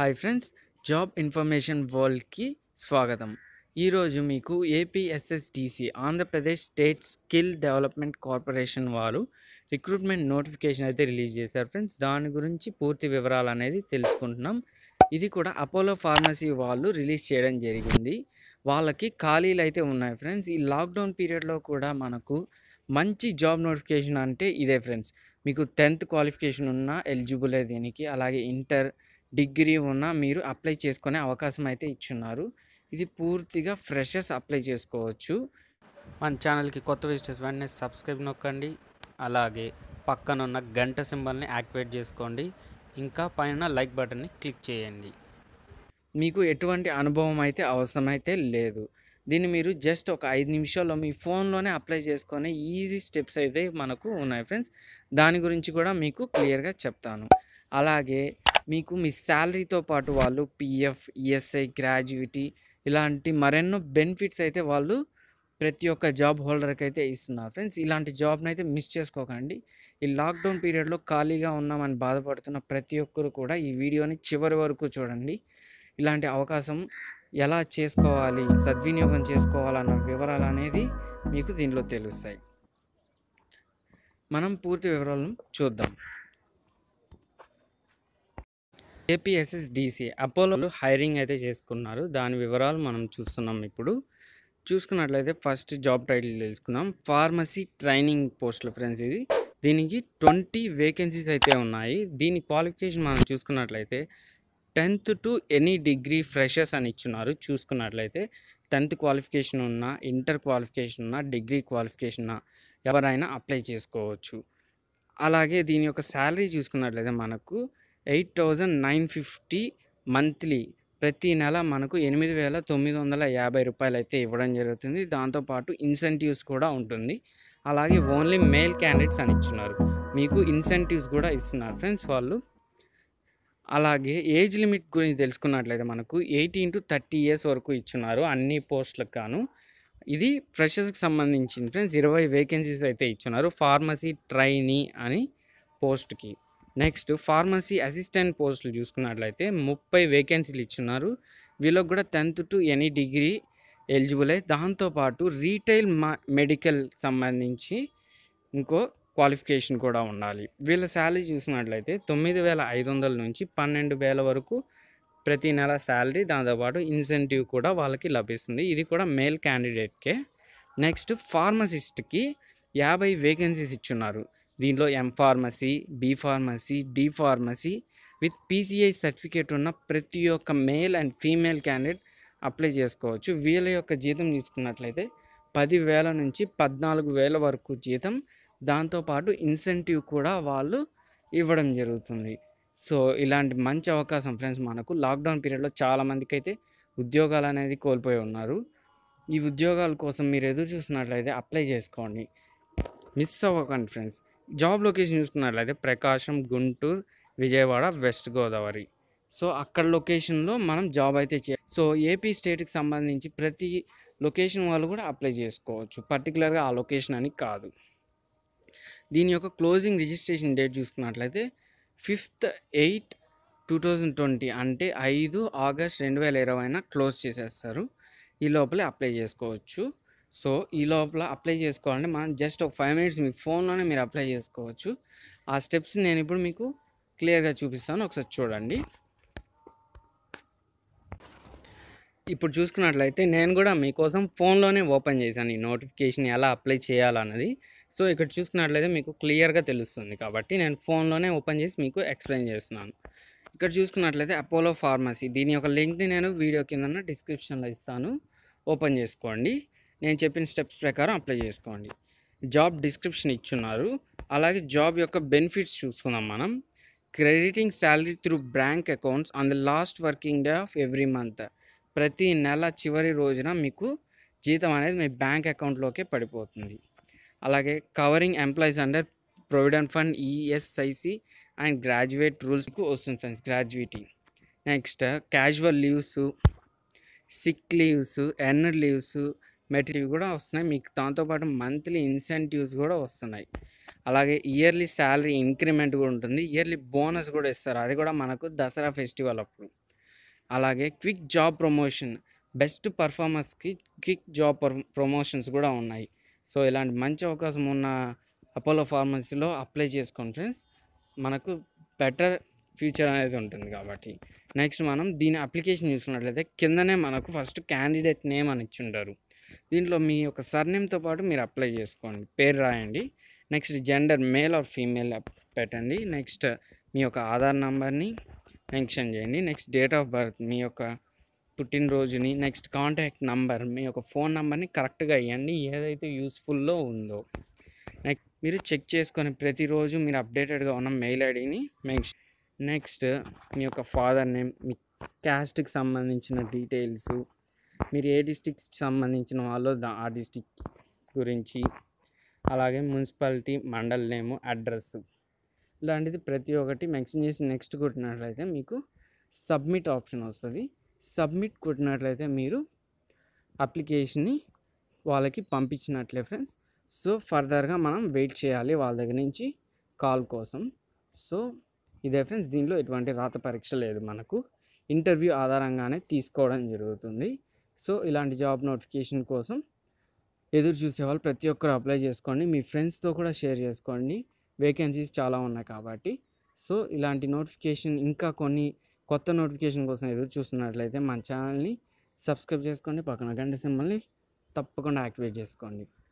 hi friends job information వరల్డ్కి స్వాగతం ఈరోజు మీకు APSSDC Andhra Pradesh state skill development corporation వారు రిక్రూట్మెంట్ నోటిఫికేషన్ అయితే రిలీజ్ చేశారు ఫ్రెండ్స్ దాని గురించి పూర్తి వివరాలు అనేది తెలుసుకుంటున్నాం ఇది కూడా అపోలో ఫార్మసీ వాళ్ళు రిలీజ్ చేయడం జరిగింది వాళ్ళకి ఖాళీలు అయితే ఉన్నాయి ఫ్రెండ్స్ ఈ లాక్డౌన్ పీరియడ్లో కూడా మనకు మంచి జాబ్ నోటిఫికేషన్ అంటే ఇదే ఫ్రెండ్స్ మీకు టెన్త్ క్వాలిఫికేషన్ ఉన్న ఎలిజిబుల్ దీనికి అలాగే ఇంటర్ డిగ్రీ ఉన్న మీరు అప్లై చేసుకునే అవకాశం అయితే ఇచ్చున్నారు ఇది పూర్తిగా ఫ్రెషర్స్ అప్లై చేసుకోవచ్చు మన ఛానల్కి కొత్త విజిటర్స్ వెంటనే సబ్స్క్రైబ్ నొక్కండి అలాగే పక్కనున్న గంట సింబల్ని యాక్టివేట్ చేసుకోండి ఇంకా పైన లైక్ బటన్ని క్లిక్ చేయండి మీకు ఎటువంటి అనుభవం అయితే అవసరమైతే లేదు దీన్ని మీరు జస్ట్ ఒక ఐదు నిమిషాల్లో మీ ఫోన్లోనే అప్లై చేసుకునే ఈజీ స్టెప్స్ అయితే మనకు ఉన్నాయి ఫ్రెండ్స్ దాని గురించి కూడా మీకు క్లియర్గా చెప్తాను అలాగే మీకు మీ శాలరీతో పాటు వాళ్ళు పిఎఫ్ ఈఎస్ఐ గ్రాడ్యుటీ ఇలాంటి మరెన్నో బెనిఫిట్స్ అయితే వాళ్ళు ప్రతి ఒక్క జాబ్ హోల్డర్కి అయితే ఇస్తున్నారు ఫ్రెండ్స్ ఇలాంటి జాబ్ని అయితే మిస్ చేసుకోకండి ఈ లాక్డౌన్ పీరియడ్లో ఖాళీగా ఉన్నామని బాధపడుతున్న ప్రతి ఒక్కరు కూడా ఈ వీడియోని చివరి వరకు చూడండి ఇలాంటి అవకాశం ఎలా చేసుకోవాలి సద్వినియోగం చేసుకోవాలన్న వివరాలు అనేది మీకు దీనిలో తెలుస్తాయి మనం పూర్తి వివరాలను చూద్దాం ఏపీఎస్ఎస్డిసి అపోలో హైరింగ్ అయితే చేసుకున్నారు దాని వివరాలు మనం చూస్తున్నాం ఇప్పుడు చూసుకున్నట్లయితే ఫస్ట్ జాబ్ టైటిల్ తెలుసుకుందాం ఫార్మసీ ట్రైనింగ్ పోస్టులు ఫ్రెండ్స్ ఇది దీనికి ట్వంటీ వేకెన్సీస్ అయితే ఉన్నాయి దీని క్వాలిఫికేషన్ మనం చూసుకున్నట్లయితే tenth to any degree freshers అని ఇచ్చున్నారు చూసుకున్నట్లయితే టెన్త్ క్వాలిఫికేషన్ ఉన్న ఇంటర్ క్వాలిఫికేషన్ ఉన్న డిగ్రీ క్వాలిఫికేషన్ ఉన్న ఎవరైనా అప్లై చేసుకోవచ్చు అలాగే దీని యొక్క శాలరీ చూసుకున్నట్లయితే మనకు eight thousand nine fifty monthly ప్రతి నెల మనకు ఎనిమిది వేల తొమ్మిది వందల యాభై రూపాయలు అయితే ఇవ్వడం జరుగుతుంది దాంతోపాటు ఇన్సెంటివ్స్ కూడా ఉంటుంది అలాగే ఓన్లీ మేల్ క్యాండిడేట్స్ అని ఇచ్చున్నారు మీకు ఇన్సెంటివ్స్ కూడా ఇస్తున్నారు ఫ్రెండ్స్ వాళ్ళు అలాగే ఏజ్ లిమిట్ గురించి తెలుసుకున్నట్లయితే మనకు ఎయిటీన్ టు థర్టీ ఇయర్స్ వరకు ఇచ్చున్నారు అన్ని పోస్టులకు గాను ఇది ఫ్రెషర్స్కి సంబంధించింది ఫ్రెండ్స్ ఇరవై వేకెన్సీస్ అయితే ఇచ్చున్నారు ఫార్మసీ ట్రైనీ అని పోస్ట్కి నెక్స్ట్ ఫార్మసీ అసిస్టెంట్ పోస్టులు చూసుకున్నట్లయితే ముప్పై వేకెన్సీలు ఇచ్చున్నారు వీళ్ళకి కూడా tenth to any degree eligible అయ్యి దాంతోపాటు రీటైల్ మా మెడికల్ సంబంధించి ఇంకో క్వాలిఫికేషన్ కూడా ఉండాలి వీళ్ళ శాలరీ చూసినట్లయితే తొమ్మిది వేల ఐదు వందల నుంచి పన్నెండు వేల వరకు ప్రతి నెల శాలరీ దాంతోపాటు ఇన్సెంటివ్ కూడా వాళ్ళకి లభిస్తుంది ఇది కూడా మేల్ క్యాండిడేట్కే నెక్స్ట్ ఫార్మసిస్ట్కి యాభై వేకెన్సీస్ ఇచ్చున్నారు దీనిలో M pharmacy B pharmacy D pharmacy with PCI certificate ఉన్న ప్రతి ఒక్క male and female candidate apply చేసుకోవచ్చు వీళ్ళ యొక్క జీతం తీసుకున్నట్లయితే పదివేల నుంచి పద్నాలుగు వేల వరకు జీతం దాంతోపాటు ఇన్సెంటివ్ కూడా వాళ్ళు ఇవ్వడం జరుగుతుంది సో ఇలాంటి మంచి అవకాశం ఫ్రెండ్స్ మనకు లాక్డౌన్ పీరియడ్లో చాలామందికి అయితే ఉద్యోగాలు అనేది కోల్పోయి ఉన్నారు ఈ ఉద్యోగాల కోసం మీరు ఎదురు చూసినట్లయితే అప్లై చేసుకోండి మిస్ అవ్వకండి ఫ్రెండ్స్ జాబ్ లొకేషన్ చూసుకున్నట్లయితే ప్రకాశం గుంటూరు విజయవాడ వెస్ట్ గోదావరి సో అక్కడ లొకేషన్లో మనం జాబ్ అయితే చే సో ఏపీ స్టేట్కి సంబంధించి ప్రతి లొకేషన్ వాళ్ళు కూడా అప్లై చేసుకోవచ్చు పర్టికులర్గా ఆ లొకేషన్ అని కాదు దీని యొక్క క్లోజింగ్ రిజిస్ట్రేషన్ డేట్ చూసుకున్నట్లయితే fifth eight two thousand twenty అంటే ఐదు ఆగస్ట్ రెండు వేల ఇరవైన క్లోజ్ చేసేస్తారు ఈ లోపలే అప్లై చేసుకోవచ్చు సో ఈ లోపల అప్లై చేసుకోవాలంటే మనం జస్ట్ ఒక ఫైవ్ మినిట్స్ మీ ఫోన్లోనే మీరు అప్లై చేసుకోవచ్చు ఆ స్టెప్స్ నేను ఇప్పుడు మీకు క్లియర్గా చూపిస్తాను ఒకసారి చూడండి ఇప్పుడు చూసుకున్నట్లయితే నేను కూడా మీకోసం ఫోన్లోనే ఓపెన్ చేశాను ఈ నోటిఫికేషన్ ఎలా అప్లై చేయాలన్నది సో ఇక్కడ చూసుకున్నట్లయితే మీకు క్లియర్గా తెలుస్తుంది కాబట్టి నేను ఫోన్లోనే ఓపెన్ చేసి మీకు ఎక్స్ప్లెయిన్ చేస్తున్నాను ఇక్కడ చూసుకున్నట్లయితే అపోలో ఫార్మసీ దీని యొక్క లింక్ని నేను వీడియో కింద డిస్క్రిప్షన్లో ఇస్తాను ఓపెన్ చేసుకోండి నేను చెప్పిన స్టెప్స్ ప్రకారం అప్లై చేసుకోండి జాబ్ డిస్క్రిప్షన్ ఇచ్చున్నారు అలాగే జాబ్ యొక్క బెనిఫిట్స్ చూసుకుందాం మనం crediting salary through bank accounts on the last working day of every month ప్రతి నెల చివరి రోజున మీకు జీతం అనేది మీ బ్యాంక్ అకౌంట్లోకే పడిపోతుంది అలాగే covering employees under provident fund ESIC and graduate రూల్స్కు వస్తుంది friends gratuity next casual leaves sick leaves earner leaves material కూడా వస్తున్నాయి మీకు దాంతోపాటు మంత్లీ ఇన్సెంటివ్స్ కూడా వస్తున్నాయి అలాగే ఇయర్లీ శాలరీ ఇంక్రిమెంట్ కూడా ఉంటుంది ఇయర్లీ బోనస్ కూడా ఇస్తారు అది కూడా మనకు దసరా ఫెస్టివల్ అప్పుడు అలాగే క్విక్ జాబ్ ప్రమోషన్ బెస్ట్ పర్ఫార్మర్స్కి క్విక్ జాబ్ ప్రమోషన్స్ కూడా ఉన్నాయి సో ఇలాంటి మంచి అవకాశం ఉన్న అపోలో ఫార్మసీలో అప్లై చేసుకోండి ఫ్రెండ్స్ మనకు బెటర్ ఫ్యూచర్ అనేది ఉంటుంది కాబట్టి నెక్స్ట్ మనం దీని అప్లికేషన్ చూసుకున్నట్లయితే కిందనే మనకు ఫస్ట్ క్యాండిడేట్ నేమ్ అని ఇచ్చి ఉంటారు దీంట్లో మీ యొక్క సర్నేమ్తో పాటు మీరు అప్లై చేసుకోండి పేరు రాయండి next gender male or female పెట్టండి నెక్స్ట్ మీ యొక్క ఆధార్ నంబర్ని మెన్షన్ చేయండి నెక్స్ట్ డేట్ ఆఫ్ బర్త్ మీ యొక్క పుట్టినరోజుని నెక్స్ట్ కాంటాక్ట్ నంబర్ మీ యొక్క ఫోన్ నంబర్ని కరెక్ట్గా ఇవ్వండి ఏదైతే యూస్ఫుల్లో ఉందో నెక్స్ట్ మీరు చెక్ చేసుకొని ప్రతిరోజు మీరు అప్డేటెడ్గా ఉన్న మెయిల్ ఐడిని మెన్షన్ నెక్స్ట్ మీ యొక్క ఫాదర్ నేమ్ మీ క్యాస్ట్కి సంబంధించిన డీటెయిల్స్ మీరు ఏ డిస్టిక్కి సంబంధించిన వాళ్ళు ఆ డిస్టిక్ గురించి అలాగే మున్సిపాలిటీ మండల్ నేము అడ్రస్ ఇలాంటిది ప్రతి ఒక్కటి మెన్షన్ చేసి నెక్స్ట్ కొట్టినట్లయితే మీకు సబ్మిట్ ఆప్షన్ వస్తుంది సబ్మిట్ కొట్టినట్లయితే మీరు అప్లికేషన్ని వాళ్ళకి పంపించినట్లే ఫ్రెండ్స్ సో ఫర్దర్గా మనం వెయిట్ చేయాలి వాళ్ళ దగ్గర నుంచి కాల్ కోసం సో ఇదే ఫ్రెండ్స్ దీనిలో ఎటువంటి రాత పరీక్ష లేదు మనకు ఇంటర్వ్యూ ఆధారంగానే తీసుకోవడం జరుగుతుంది సో ఇలాంటి జాబ్ నోటిఫికేషన్ కోసం ఎదురు చూసేవాళ్ళు ప్రతి ఒక్కరు అప్లై చేసుకోండి మీ ఫ్రెండ్స్తో కూడా షేర్ చేసుకోండి వేకెన్సీస్ చాలా ఉన్నాయి కాబట్టి సో ఇలాంటి నోటిఫికేషన్ ఇంకా కొన్ని కొత్త నోటిఫికేషన్ కోసం ఎదురు చూస్తున్నట్లయితే మన ఛానల్ని సబ్స్క్రైబ్ చేసుకోండి పక్కన గంట సింబల్ని తప్పకుండా యాక్టివేట్ చేసుకోండి